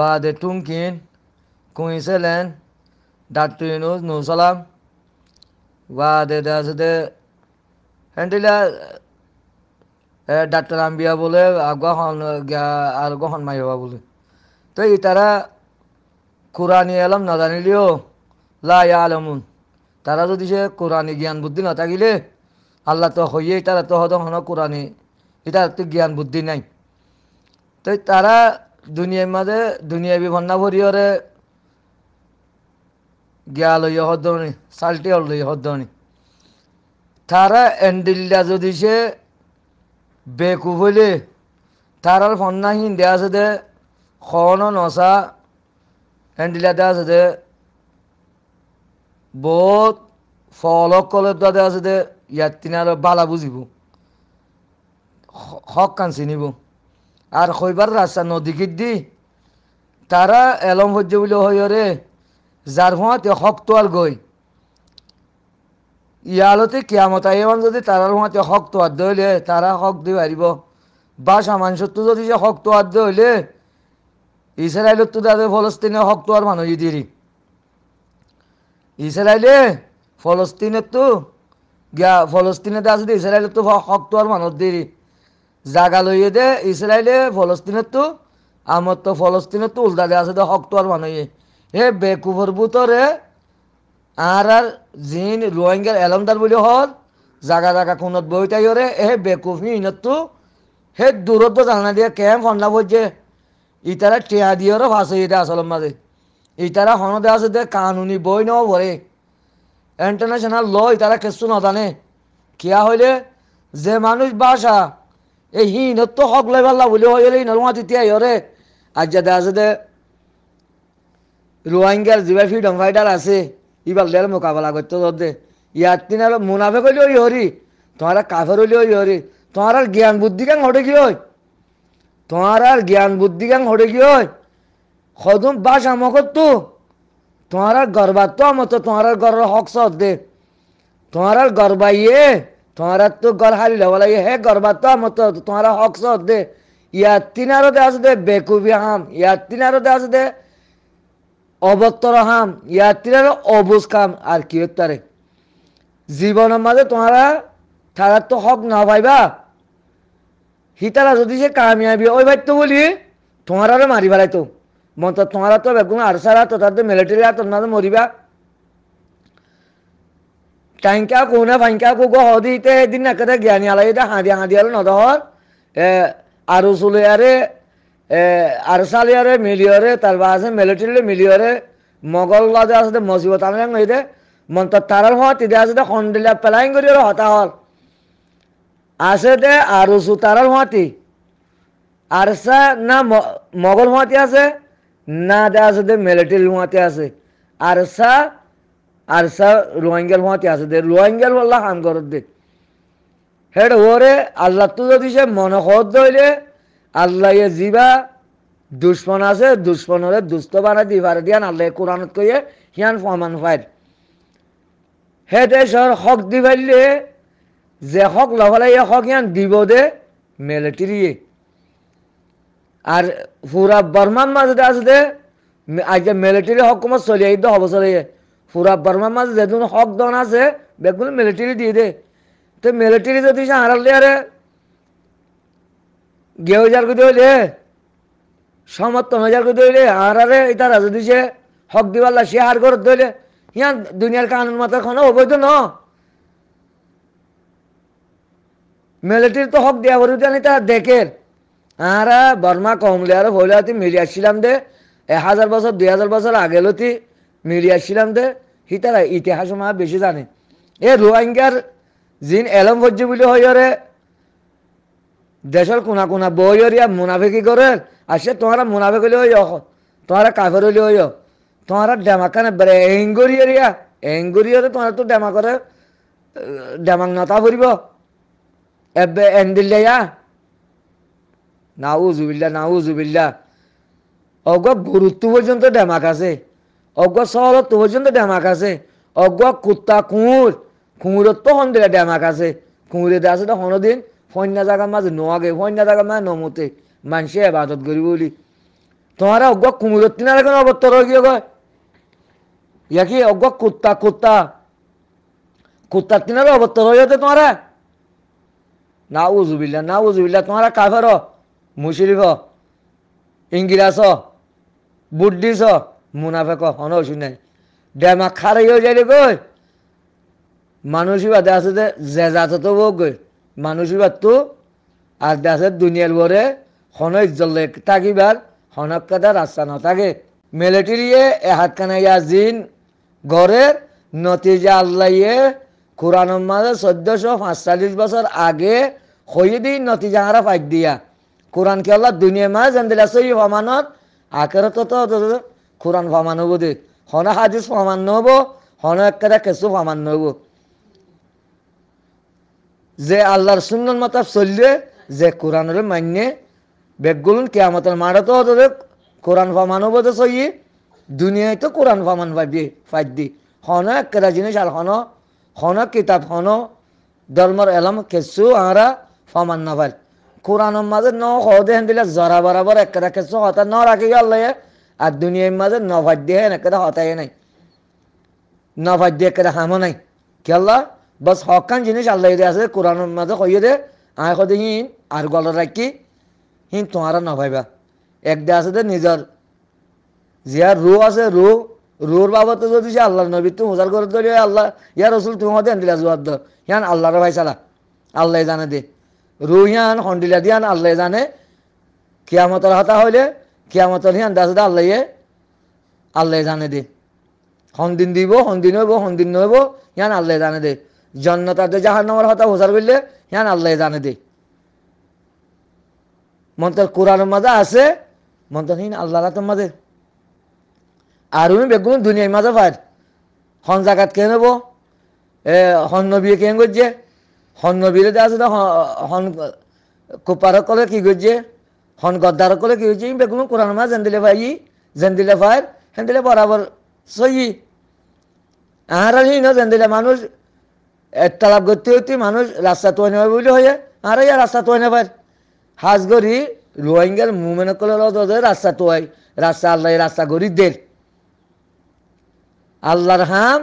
بعد تمكن كونسلن داترينوس نوصلام بعد دازد هندلا doctor আম্বিয়া বলে আগ্রহণ আগ্রহণ মাইবা বলে তো এই তারা কোরআনী এলাম না জানিলেও লাইয়া আলমুন তারা যদি সে কোরআনী জ্ঞান বুদ্ধি না থাকিলে আল্লাহ তো হইয়ে তারা তো হদ হন কোরআনী এটা তো জ্ঞান বুদ্ধি নাই তো তারা দুনিয়ার মাঝে দুনিয়াবি ভন্না ভরিয়রে গিয়া লইয়া হদ্দনি সালটি হল লইয়া হদ্দনি তারা এন্ডিল্লা যদি সে বেকু হইলে তারার ফন্না হিন্দে আছে দে খন নসা এন্ডিলাতে আছে দে বহুত ফলক কলের দাদে আছে দে ইয়াত তিনার বালা বুঝিব হক কান চিনিব আর খৈবার রাস্তা নদীকির দি তারা এলম সহ্য বলে হয়রে যার হোঁয়াতে শক্ত আর গৈ ইয়ালতে কিয়ামত আহিবান যদি তারার হোঁয়াতে শক্ত হাত ধরলে তারা শক দি পাৰিব বা সত্য যদি যে শক্ত হাত ধরলে তো তাদের ফলস্তিনে শক্ত আর মানুষ দিৰি ইসরায়েলে তো গিয়া ফলস্তিনেতে আছে তো শক্ত আর মানুষ দিৰি জাগা লইয়ে দে ইসরায়েলে ফলস্তিনের তো আমার তো ফলস্তিনের তো উল্টা দে আছে দে হক তো আর মানুষ হে বেকুফর বুতরে আর আর জিন রোহিঙ্গার এলমদার বলে হল জাগা জাগা কোনত বইটাই রে এ বেকুফি ইনত তো হে দূরত্ব জানা দিয়ে কেম ফন্দা বলছে ইতারা টেয়া দিয়ে ওরা ফাঁসে দে আসল মাঝে ইতারা হনদে আছে দে কানুনি বই নও ভরে ইন্টারন্যাশনাল ল ইতারা কিছু নজানে কিয়া হইলে যে মানুষ বাসা এই হিনতো হক লৈ পাল্লা বুলি হৈ গ'লে নলওঁ তেতিয়া ইহঁতে আজ্যা দে আছে দে ৰোহিংগাৰ যিবাই ফি ডংফাইডাৰ আছে ইবাল দে মোকাবিলা করতে দে ইয়াত তিনি আৰু মুনাফে কৰিলেও ইহৰি তোমারা কাফের হইলেও ইহরি তোমার আৰু জ্ঞান বুদ্ধি কাং হটে কি হয় তোমার আৰু জ্ঞান বুদ্ধি কাং হটে কি হয় সদম বা আমকত তো তোমার আর গর্বাত মতো তোমার আর হক সদ দে আৰু আর গর্বাইয়ে তোমারা তো গড় হারি লব লাগে হে গর্বাত মত তোমারা হক সত দে ইয়ার তিনারও দে আছে দে বেকুবি হাম ইয়ার তিনারও দে আছে দে অবত্তর হাম ইয়ার তিনারও অবুজ কাম আর কি তারে জীবনের মাঝে তোমারা তারা তো হক না পাইবা হিতারা যদি সে কামিয়াবি ওই ভাই তো বলি তোমারা মারি ফেলাইতো মত তোমারা তো বেগুন আর সারা তো তাদের মিলিটারি আর তোমরা মরিবা tanka kuna fanka kugo hodi te dinna kada gyani alai da hadi hadi al nodor e arusuliare e arsaliare miliore talbase military miliore mogol la da asde mosibat amran ngide মন তো তারাল হওয়া তিদে আসে খন্ডিলা পেলাইন করি আর হতা হল আসে দে আর সু তারাল হওয়াতি আরসা না মগল হওয়াতি আছে না দে আসে দে মিলিটারি হওয়াতি আছে আরসা আর সা রোহিঙ্গাল হওয়াতে আছে দে রোহিঙ্গাল হল্লা হাম করত দে হেড হরে আল্লাহ তো যদি সে মনে হত ধরে আল্লাহ জিবা দুশ্মন আছে দুশ্মনরে দুস্থ বানাই দিবার দিয়ান আল্লাহ কোরআনত কইয়ে হিয়ান ফমান ফাইর হে দেশর হক দি যে হক লফলাই হক ইয়ান দিব দে মিলিটারিয়ে আর পুরা বর্মান মাঝে আছে দে আজ মিলিটারি হকুমত চলিয়ে দ হব চলিয়ে পুরা বর্মার মাঝে যেদিন হক দন আছে বেগুন মিলিটারি দিয়ে দে তো মিলিটারি যদি সে হারালে আরে গে হাজার করে হইলে সমর্থন হাজার করে হইলে আর আরে তারা যদি সে হক দিবার সে হার করে ধরলে ইয়ান দুনিয়ার কানুন মাথা খন অবৈধ ন মিলিটারি তো হক দেওয়া করি তাহলে তারা দেখে আর বর্মা কমলে আর হইলে মিলিয়াছিলাম দে এক হাজার বছর দুই হাজার বছর আগেলতি মিলিয়ে আসছিলাম দে সিতারা ইতিহাস মা বেশি জানে এ রোহিঙ্গার জিন এলম ভজ্জি বুলি হয়রে দেশের কোনা কোনা বইরিয়া মুনাফিকি করে সে তোমারা মুনাফিক হলে হই তোমারা কাফের হলে হই তোমারা ডেমাকানে বেড়ে এঙ্গুরি এরিয়া এঙ্গুরি তো ডেমা করে ডেমাং নাতা ফুরব এবে জুবিল্লা নাউজুবিল্লা জুবিল্লা অগ গুরুত্ব পর্যন্ত ডেমাক আছে অজ্ঞ শহরত পর্যন্ত ডেমাক আছে অজ্ঞ কুত্তা কুঁড় কুঁড়ত তো হন দিলে ডেমাক আছে কুঁড়ে দে আছে তো হনদিন ফন্যা জাগার মাঝে নোয়াগে ফন্যা জাগার মাঝে নমতে মানুষে এবাদত করি বলি তোমারা অজ্ঞ কুঁড়ত তিনার কেন অবত্তর গিয়ে কয় ইয়া কি অজ্ঞ কুত্তা কুত্তা কুত্তার তিনার অবত্তর হয়ে যেতে তোমারা না উজুবিল্লা না উজুবিল্লা তোমারা কাফের মুশরিফ ইংগিরাস বুদ্ধিস মুনাফেক হনও শুনে ডেমা খারাই হয়ে যায় কই মানুষই বাদে আছে যে জেজাতে তো বউ গই মানুষই বাদ তো আর দেশে দুনিয়ার বরে হন ইজ্জলে থাকিবার হনক কাদা রাস্তা না থাকে মিলিটারিয়ে এ হাতখানা ইয়া জিন গড়ের নতিজা আল্লাইয়ে কোরআন মাঝে চোদ্দশো পাঁচচল্লিশ বছর আগে হয়ে দিই নতিজা হারা ফাইক দিয়া কোরআন কে আল্লাহ দুনিয়া মাজ জান দিলা সই সমানত আখেরত তো কোরআন ফমান হবো দে হন হাদিস ফমান নহব হন একটা কেসু ফমান নহব যে আল্লাহর সুন্দর মাতা চললে যে কোরআনের মান্যে বেগগুলুন কেয়ামতের মারা তো হতে কোরআন ফমান হবো তো সইয়ে দুনিয়ায় তো কোরআন ফমান পাবি ফাইট দি হন একেটা জিনিস আর হন হন কিতাব হন ধর্মর এলাম কেসু আঁরা ফমান না পারি কোরআন মাঝে ন হদে হেন দিলে জরা বরাবর একেটা কেসু হতা ন রাখি আল্লাহ আর দুনিয়ার মাঝে নভার দিয়ে একটা হতাই নাই নভার দিয়ে হামো নাই খেলা বাস হকান জিনিস আল্লাহ আছে কোরআনের মাঝে কইয়ে দে আয় কদি হিন আর গল রাখি হিন তোমার নভাইবা এক দে আছে দে নিজের যার রু আছে রু রুর বাবদে যদি সে আল্লাহ নবী তুমি হুজার করে ধরি আল্লাহ ইয়ার রসুল তুমি হতে আন্দিলা জুয়ার দর হিয়ান আল্লাহর চালা আল্লাহ জানে দে রু হিয়ান হন্ডিলা দিয়ান আল্লাহ জানে কিয়ামতের হাতা হইলে কিয়ামতর হিয়ান দাস আল্লাহে ইয়ে, আল্লাহ জানে দে সন্দিন দিব সন্দিন হইব সন্দিন নহব হিয়ান আল্লাহ জানে দে জন্নতাতে জাহার নামার হতা হোসার বললে হিয়ান আল্লাহ জানে দে মন্ত্র কোরআন মাঝে আছে মন্তরহীন আল্লাহ রাতের মাঝে আর আমি বেগুন দুনিয়ার মাঝে ফার হন জাগাত কে নেব এ হন নবীয়ে কে গজ্জে হন নবীরে আছে হন কোপারক কি গজ্জে হন গদ্দার কলে কি হয়েছে বেগুন কোরআন মা জেন্দিলে ভাই জেন্দিলে ফায়ের হেন্দিলে বরাবর সই আহারা জেন্দিলে মানুষ তালাব গতি হতে মানুষ রাস্তা তৈরি হয় বলে হয়ে আর ইয়া রাস্তা তৈরি পায় হাজ গরি রোহিঙ্গার মুমেন করলে রাস্তা তোয় রাস্তা আল্লাহ রাস্তা গড়ি দের আল্লাহর হাম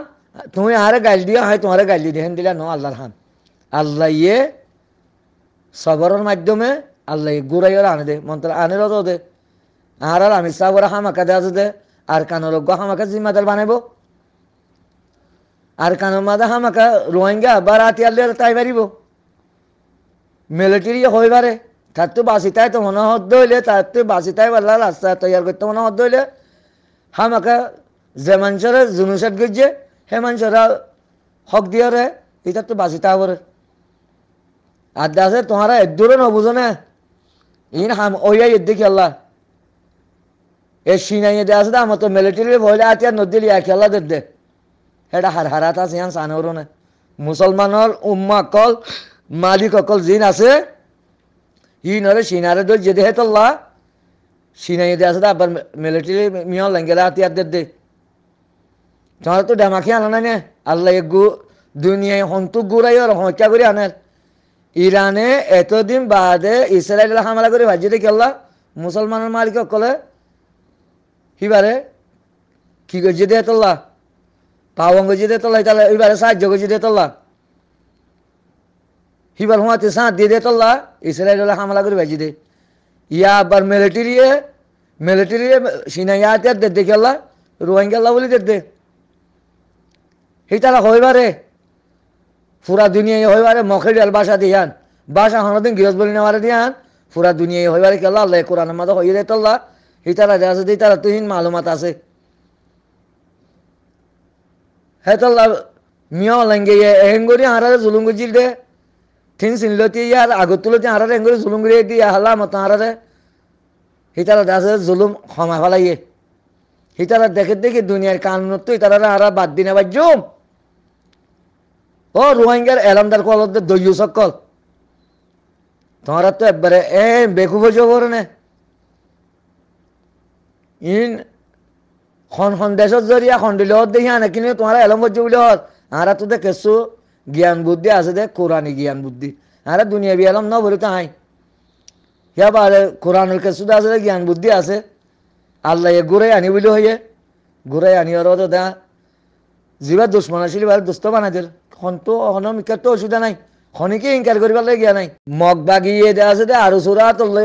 তুমি আরে গাল দিয়ে হয় তোমার গাল দিয়ে হেন দিলা ন আল্লাহর হাম আল্লাহ ইয়ে সবরের মাধ্যমে আল্লাহ ওরা আনে দে মন আনে রত দে আর আর আমি সাহরা হামাকা দে দে আর কানোর রোগ হামাকা জিম্মাদার বানাইব আর কানোর মাদা হামাকা রোহিঙ্গা বা রাতি আল্লাহ তাই পারিব মিলিটারি হইবারে তার তো তাই তো মনে হদ্দ হইলে তার তো তাই বললা রাস্তা তৈরি করতে মনে হদ্দ হইলে হামাকা যে মানুষেরা জুনুসাদ গিয়েছে হে মানুষেরা হক দিয়ে এটা তো বাসিতা হবরে আর দাসে তোমারা এক দূরে নবুঝো না این هم اویا یدی که الله اشینه یه دست دام تو ملیتری بوله آتیا ندیلی آکی الله داده هدا هر هر آتا سیان سانورونه মুসলমানৰ উম্মাকল মালিকসকল জিন আছে ই নরে সিনারে দল যেদে হেতল্লা সিনাই দে আছে আবার মিলিটারি মিয়ন লেঙ্গেলা হাতিয়ার দে তোমার তো ডামাখি আনা নাই আল্লাহ গু দুনিয়ায় হন্তু গুড়াই আর হত্যা করে আনার ইরানে এতদিন বাদে ইসরায়েল হামলা করে ভাজিতে খেললা মুসলমানের মালিক কলে সিবারে কি গজি দিয়ে তল্লা পাওয়াং গজি দিয়ে তল্লা তাহলে এবারে সাহায্য গজি দিয়ে তল্লা সিবার হুঁয়াতে সাঁত দিয়ে দিয়ে তল্লা ইসরায়েল হামলা করে ভাজি দে ইয়া আবার মিলিটারিয়ে মিলিটারিয়ে সিনাইয়াতে দেখতে খেললা রোহিঙ্গাল্লা বলে দেখতে সেই তারা হইবারে পুরা দুনিয়ায় হইবারে মখের ডাল বাসা দিয়ান বাসা দিন গৃহস্থ বলি নেওয়ারে দিয়ান পুরা দুনিয়ায় হইবারে কেলা আল্লাহ কোরআন মাদা হইয়ে দেয় তল্লা হিতারা আছে তারা তুহিন মালুমাত আছে হে তল্লা মিয়া লাগে এহেন করি হারারে জুলুম গুজিল দে থিন সিনলতি ইয়ার আগত তুলতি হারারে এহেন করি দি করি দিয়ে হালা মতো হারারে হিতারা আছে জুলুম ক্ষমা ফালাইয়ে হিতারা দেখে দেখি দুনিয়ার কানুন তো হিতারা হারা বাদ দিনে বাজ্যম ও রোহিঙ্গার এলামদার কলদের দৈয় সকল তোমরা তো একবারে এ বেকুব করে নে ইন খন খন দেশত জরিয়া খন্ডিলে হত দেখি আনে কিনে তোমারা এলম বজ্য বলে হত আরা তো দেখেছো জ্ঞান বুদ্ধি আছে দে কোরআনি জ্ঞান বুদ্ধি আরা দুনিয়া বি এলম ন বলি তো হাই হিয়া বারে কোরআনের কেসু আছে দে জ্ঞান বুদ্ধি আছে আল্লাহ ঘুরে আনি বলি হইয়ে ঘুরে আনি আর দা জিবা দুশ্মন আসিলি বার দুস্ত বানাই দিল হনতো হন অসুবিধা নাই হনিকে ইনকার করবার লাগে গিয়া নাই মগ বাগিয়ে দেওয়া আছে দে আৰু চোরা তোলে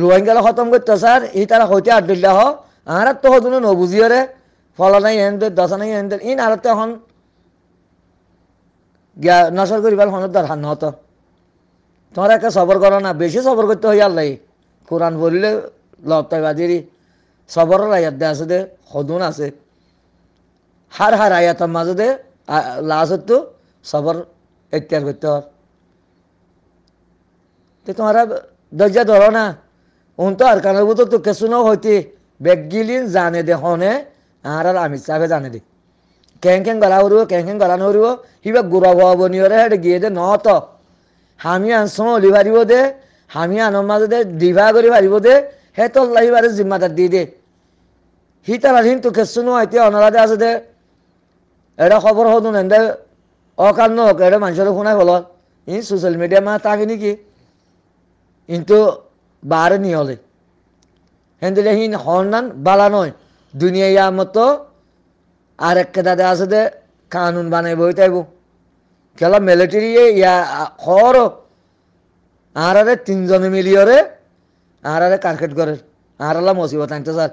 রোহিঙ্গালে খতম করতে স্যার ই তারা হইতে আড্ডিল্লা হ আর তো হজনে নবুঝিয়ে রে ফলা নাই এন দশা নাই এন ইন আর তো এখন নসর করিবার হন দরকার নহত তোমরা একে সবর করো না বেশি সবর করতে হইয়ার লাগে কোরআন বলিলে লপ্তাই বাজিরি সবরের আয়াত দে আছে দে হদুন আছে হার হার আয়াতের মাঝে দে লাস্টও সবর এখতিয়ার করতে হবে তো তোমরা দরজা ধরো না উন তো আর কানের তো তোকে শুনো হইতে বেগিলিন জানে দেখনে আর আর আমি সাহেবে জানে দে কেন কেন গলা উড়ব কেন কেন গলা নড়ব হিবা গুড়া বনিও রে হেঁটে গিয়ে দে ন নত হামি আনছো অলি ভারিব দে হামি আনর মাঝে দে ডিভা করে ভারিব দে হে তোল্লাহি বারে জিম্মাদার দিয়ে দে হি তারা হিন তোকে শুনো হইতে অনলাদে আছে দে এটা খবৰ সোধোঁ এনেদে অকাল নহওক এটা মানুহৰ শুনাই হ'ল ই ছ'চিয়েল মিডিয়া মানে তাকে নেকি কিন্তু বাৰে নিহলে সেনেদৰে সি সন্ধান বালা নহয় দুনিয়া ইয়াৰ মতো আৰু একেটাতে আছে দে কানুন বানাই বহি থাকিব খেলা মিলিটেৰীয়ে ইয়াৰ সৰু আঁৰাৰে তিনিজনে মিলিয়ৰে আঁৰাৰে কাৰ্কেট কৰে আঁৰালা মচিব তাহাঁতে ছাৰ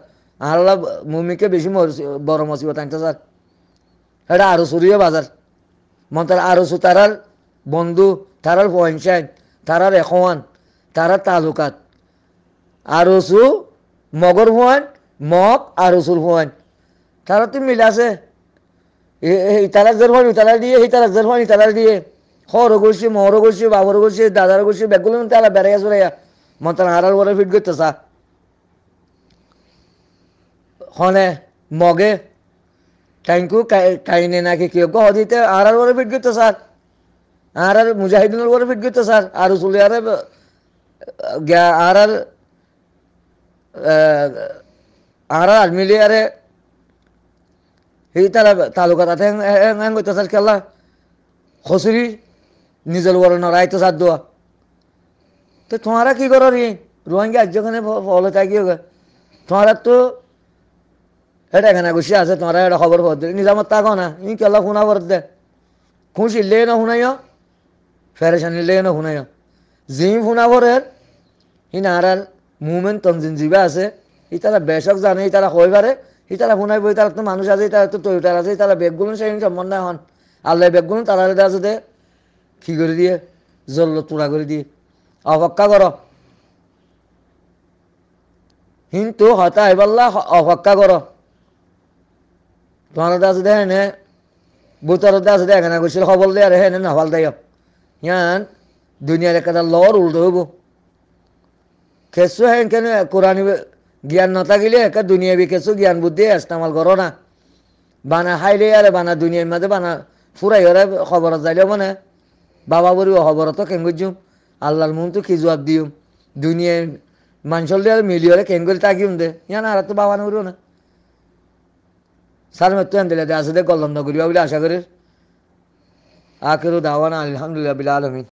আঁৰালা মমিকে বেছি মৰিছে বৰ মচিব তাহাঁতে ছাৰ এটা আরো সুরিয়া বাজার মন্তার আরো সু তারার বন্ধু তারার পয়েন্সাইন তারার এখন তারার তালুকাত আরো সু মগর ভোয়ান মগ আরো সুর ভোয়ান তারা তো মিল আছে ইতালার জের ভোয়ান ইতালা দিয়ে ইতালার জের ভোয়ান ইতালার দিয়ে হরও করছি মহরও করছি বাবরও করছি দাদারও করছি বেগুলো তারা বেড়াইয়া চড়াইয়া মন্তার হারার বড় ফিট করতে চা হনে মগে কাইনকু কাইনে নাকি কেউ গহ দিতে আর আর বড় ফিট গিত স্যার আর আর মুজাহিদিনের বড় ফিট গিত স্যার আর চলে আর আর আর আর আর মিলি আরে সেই তার তালুকা তাতে হ্যাং গইতে স্যার খেলা খসুরি নিজের বড় নড়াই তো সার দোয়া তো তোমারা কি করি রে রোহিঙ্গা আজ যেখানে ফলে থাকি তোমারা তো হেটে এখানে গুছিয়ে আছে তোমরা এটা খবর খবর দিলি নিজামত তাকো না ই কেলা খুনা কর দে খুশি লে না শুনাইও ফেরেশানি লে না শুনাইও জি শুনা করের ই না মুভমেন্ট তঞ্জিন জিবা আছে ই তারা বেশক জানে ই তারা কই পারে ই তারা শুনাই বই তার তো মানুষ আছে তার তো তৈরি আছে তারা বেগগুলো সেই সম্বন্ধে হন আল্লাহ বেগগুলো তারা আছে দে কি করে দিয়ে জল্ল তোড়া করে দিয়ে অপেক্ষা কর কিন্তু হতা এবার অপেক্ষা কর তোমার দাস দে হেনে বুতার দাস দে হেনা গৈছিল সবল দে আৰু হেনে নাভাল দে ইয়ান দুনিয়াৰ একেটা লৰ উল্টো হ'ব খেচু হেন কেনে কোৰাণী জ্ঞান নাথাকিলে একে বি খেচু জ্ঞান বুদ্ধি ইস্তেমাল কৰ না বানা খাইলে আৰু বানা দুনিয়াৰ মাজে বানা ফুৰাই হৰে খবৰত যাইলেও মানে বাবা বৰি খবৰতো কেং গুজুম আল্লাহর মন তো কি জবাব দিও দুনিয়ায় মানুষের মিলিয়ে কেন করে তাকিয়ে দে ইয়ান আর তো বাবা নড়িও না সার মেত্তু এন্দেলে দে আছে দে গল্লম নগরিবা বলে আশা করি আখেরু দাওয়ানা আলহামদুলিল্লাহ বিল আলমিন